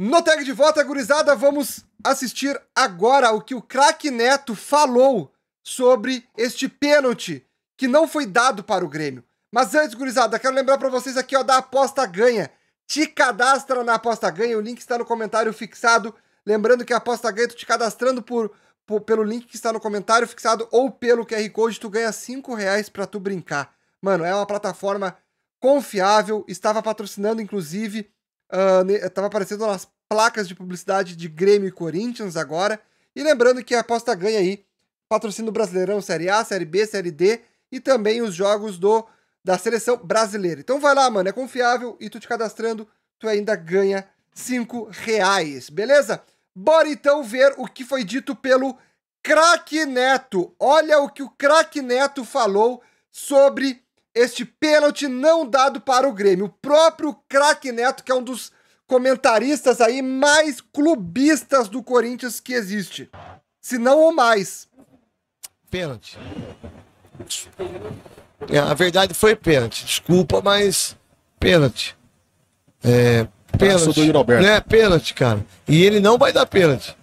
No tag de volta, gurizada, vamos assistir agora o que o craque Neto falou sobre este pênalti que não foi dado para o Grêmio. Mas antes, gurizada, quero lembrar para vocês aqui ó, da aposta ganha. Te cadastra na aposta ganha, o link está no comentário fixado. Lembrando que a aposta ganha, tu te cadastrando por, por pelo link que está no comentário fixado ou pelo QR Code, tu ganha 5 reais para tu brincar. Mano, é uma plataforma confiável, estava patrocinando inclusive Uh, tava aparecendo nas placas de publicidade de Grêmio e Corinthians agora. E lembrando que a aposta ganha aí patrocínio Brasileirão Série A, Série B, Série D e também os jogos do da seleção brasileira. Então vai lá, mano, é confiável e tu te cadastrando, tu ainda ganha 5 reais, beleza? Bora então ver o que foi dito pelo craque Neto. Olha o que o craque Neto falou sobre este pênalti não dado para o Grêmio. O próprio craque Neto, que é um dos comentaristas aí mais clubistas do Corinthians que existe. Se não o mais. Pênalti. É, a verdade foi pênalti. Desculpa, mas pênalti. É, pênalti. Do Roberto. É, pênalti, cara. E ele não vai dar pênalti.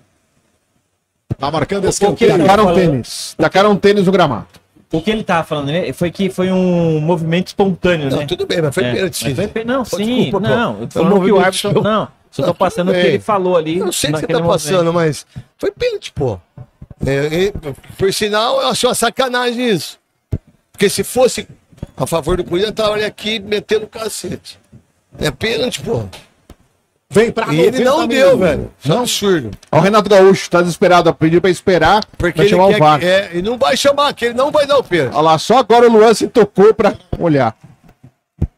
Tá marcando esse Tacaram um tênis. Tacaram um tênis no gramado. O que ele tava falando né, foi que foi um movimento espontâneo, não, né? Tudo bem, mas foi é, pênalti. Mas foi, não, Pô, sim, desculpa, não. Eu tô é falando que o árbitro. Show. Não, só tô não, passando o que ele falou ali. Eu sei o que você tá passando, mas foi pênalti, pô. É, por sinal, eu acho uma sacanagem isso. Porque se fosse a favor do Corinthians, tava ali aqui metendo o cacete. É pênalti, pô. Vem pra e ele não deu, mil. velho. Não. Absurdo. Olha o Renato Gaúcho tá desesperado, pediu pra esperar Porque pra chamar o VAR. É, e não vai chamar, que ele não vai dar o pênalti. Olha lá, só agora o Luan se tocou pra olhar.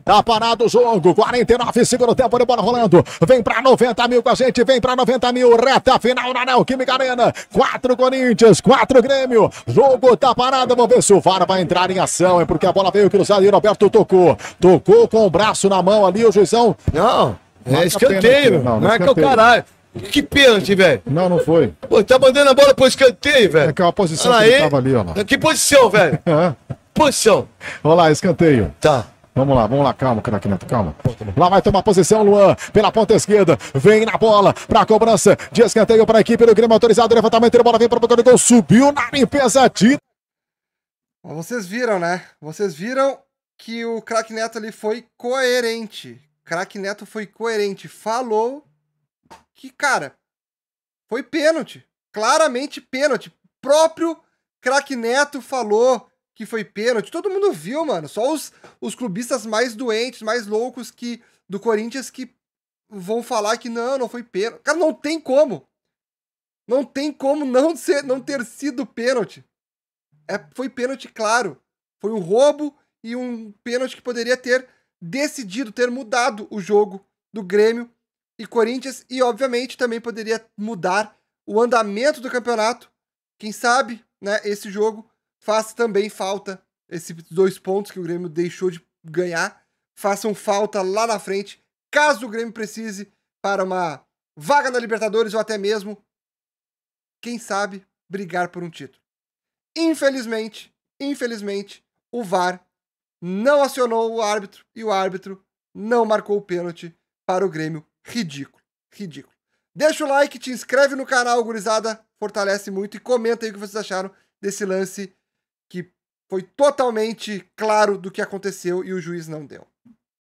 Tá parado o jogo, 49 segundo tempo de bola rolando. Vem pra 90 mil com a gente, vem pra 90 mil. Reta final na Neoquímica Arena. 4 Corinthians, 4 Grêmio. Jogo tá parado, vamos ver se o VAR vai entrar em ação. É porque a bola veio cruzada e o Roberto tocou. Tocou com o braço na mão ali, o juizão. Não. É escanteio. Não, não marca é é escanteio. o caralho. Que pênalti, velho. Não, não foi. Pô, tá mandando a bola pro escanteio, velho. É aquela é posição Olha que ele tava ali, ó. Que posição, velho? posição. Olha lá, escanteio. Tá. Vamos lá, vamos lá, calma, craque Neto, calma. Tá lá vai tomar posição, Luan, pela ponta esquerda. Vem na bola para a cobrança de escanteio para a equipe do Grêmio autorizado. Levantamento de bola, vem para o gol, subiu na limpeza. De... Vocês viram, né? Vocês viram que o Craque Neto ali foi coerente craque Neto foi coerente. Falou que, cara, foi pênalti. Claramente pênalti. Próprio craque Neto falou que foi pênalti. Todo mundo viu, mano. Só os, os clubistas mais doentes, mais loucos que do Corinthians que vão falar que não, não foi pênalti. Cara, não tem como. Não tem como não, ser, não ter sido pênalti. É, foi pênalti, claro. Foi um roubo e um pênalti que poderia ter decidido, ter mudado o jogo do Grêmio e Corinthians e, obviamente, também poderia mudar o andamento do campeonato. Quem sabe, né, esse jogo faça também falta, esses dois pontos que o Grêmio deixou de ganhar, façam falta lá na frente, caso o Grêmio precise para uma vaga na Libertadores ou até mesmo, quem sabe, brigar por um título. Infelizmente, infelizmente, o VAR não acionou o árbitro e o árbitro não marcou o pênalti para o Grêmio. Ridículo, ridículo. Deixa o like, te inscreve no canal, gurizada, fortalece muito e comenta aí o que vocês acharam desse lance que foi totalmente claro do que aconteceu e o juiz não deu.